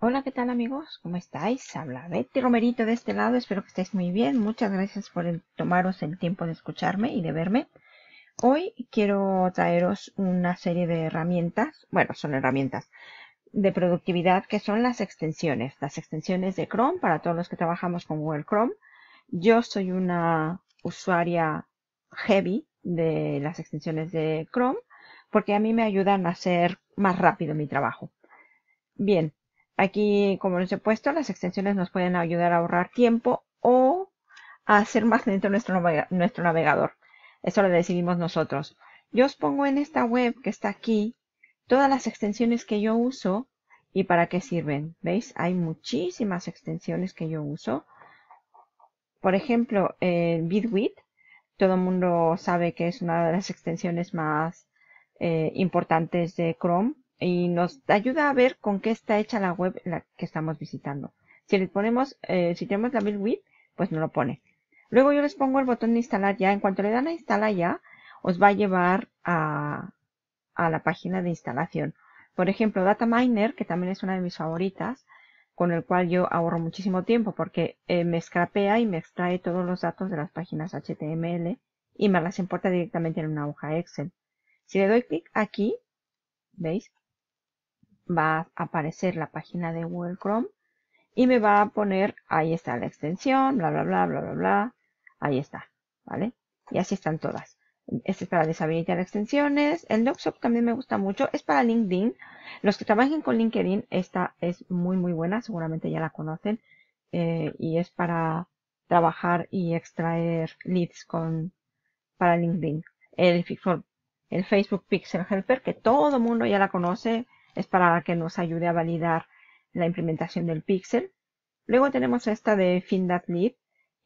Hola, ¿qué tal amigos? ¿Cómo estáis? Habla Betty Romerito de este lado, espero que estéis muy bien. Muchas gracias por tomaros el tiempo de escucharme y de verme. Hoy quiero traeros una serie de herramientas, bueno, son herramientas de productividad que son las extensiones, las extensiones de Chrome para todos los que trabajamos con Google Chrome. Yo soy una usuaria heavy de las extensiones de Chrome porque a mí me ayudan a hacer más rápido mi trabajo. Bien, Aquí, como les he puesto, las extensiones nos pueden ayudar a ahorrar tiempo o a hacer más lento nuestro, navegador. Eso lo decidimos nosotros. Yo os pongo en esta web que está aquí todas las extensiones que yo uso y para qué sirven. ¿Veis? Hay muchísimas extensiones que yo uso. Por ejemplo, el BitWit. Todo el mundo sabe que es una de las extensiones más eh, importantes de Chrome y nos ayuda a ver con qué está hecha la web la que estamos visitando. Si le ponemos, eh, si tenemos la build pues no lo pone. Luego yo les pongo el botón de instalar ya. En cuanto le dan a instalar ya, os va a llevar a, a la página de instalación. Por ejemplo, data miner que también es una de mis favoritas, con el cual yo ahorro muchísimo tiempo porque eh, me escrapea y me extrae todos los datos de las páginas HTML y me las importa directamente en una hoja Excel. Si le doy clic aquí, ¿veis? va a aparecer la página de Google Chrome y me va a poner, ahí está la extensión, bla, bla, bla, bla, bla, bla. Ahí está, ¿vale? Y así están todas. Este es para deshabilitar extensiones. El DocShop también me gusta mucho. Es para LinkedIn. Los que trabajen con LinkedIn, esta es muy, muy buena. Seguramente ya la conocen. Eh, y es para trabajar y extraer leads con, para LinkedIn. El, el Facebook Pixel Helper, que todo mundo ya la conoce es para que nos ayude a validar la implementación del pixel. Luego tenemos esta de FinDatLib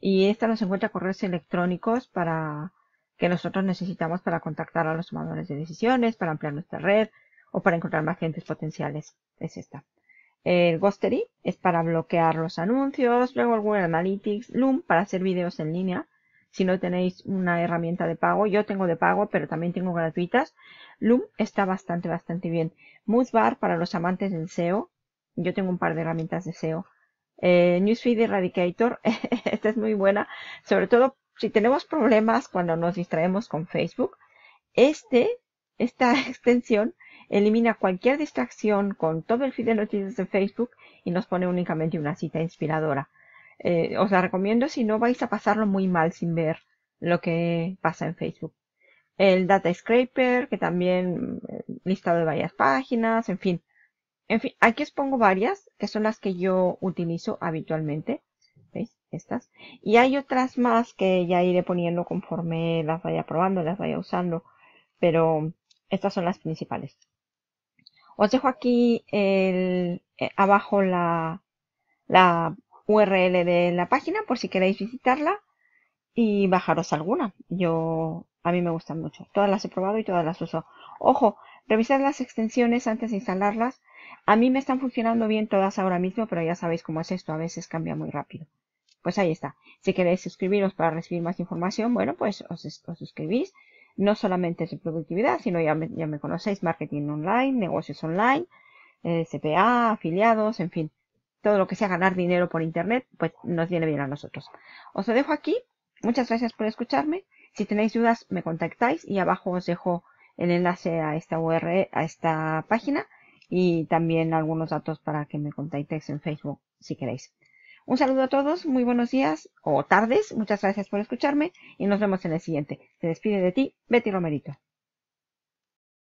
y esta nos encuentra correos electrónicos para que nosotros necesitamos para contactar a los tomadores de decisiones, para ampliar nuestra red o para encontrar más clientes potenciales. Es esta. El Ghostery es para bloquear los anuncios, luego el Google Analytics, Loom para hacer videos en línea, si no tenéis una herramienta de pago. Yo tengo de pago, pero también tengo gratuitas. Loom está bastante, bastante bien. Bar para los amantes del SEO. Yo tengo un par de herramientas de SEO. Eh, Newsfeed Eradicator, esta es muy buena, sobre todo si tenemos problemas cuando nos distraemos con Facebook. Este, esta extensión elimina cualquier distracción con todo el feed de noticias de Facebook y nos pone únicamente una cita inspiradora. Eh, os la recomiendo si no vais a pasarlo muy mal sin ver lo que pasa en Facebook. El Data Scraper, que también mm, listado de varias páginas, en fin. En fin, aquí os pongo varias, que son las que yo utilizo habitualmente. ¿Veis? Estas. Y hay otras más que ya iré poniendo conforme las vaya probando, las vaya usando. Pero estas son las principales. Os dejo aquí el, eh, abajo la URL de la página por si queréis visitarla y bajaros alguna. Yo a mí me gustan mucho. Todas las he probado y todas las uso. Ojo, revisad las extensiones antes de instalarlas. A mí me están funcionando bien todas ahora mismo, pero ya sabéis cómo es esto, a veces cambia muy rápido. Pues ahí está. Si queréis suscribiros para recibir más información, bueno, pues os, suscribís. No solamente de productividad, sino ya me, conocéis, marketing online, negocios online, eh, CPA, afiliados, en fin todo lo que sea ganar dinero por Internet, pues nos viene bien a nosotros. Os lo dejo aquí. Muchas gracias por escucharme. Si tenéis dudas, me contactáis y abajo os dejo el enlace a esta URL, e, a esta página y también algunos datos para que me contactéis en Facebook si queréis. Un saludo a todos, muy buenos días o tardes. Muchas gracias por escucharme y nos vemos en el siguiente. Se despide de ti, Betty Romerito.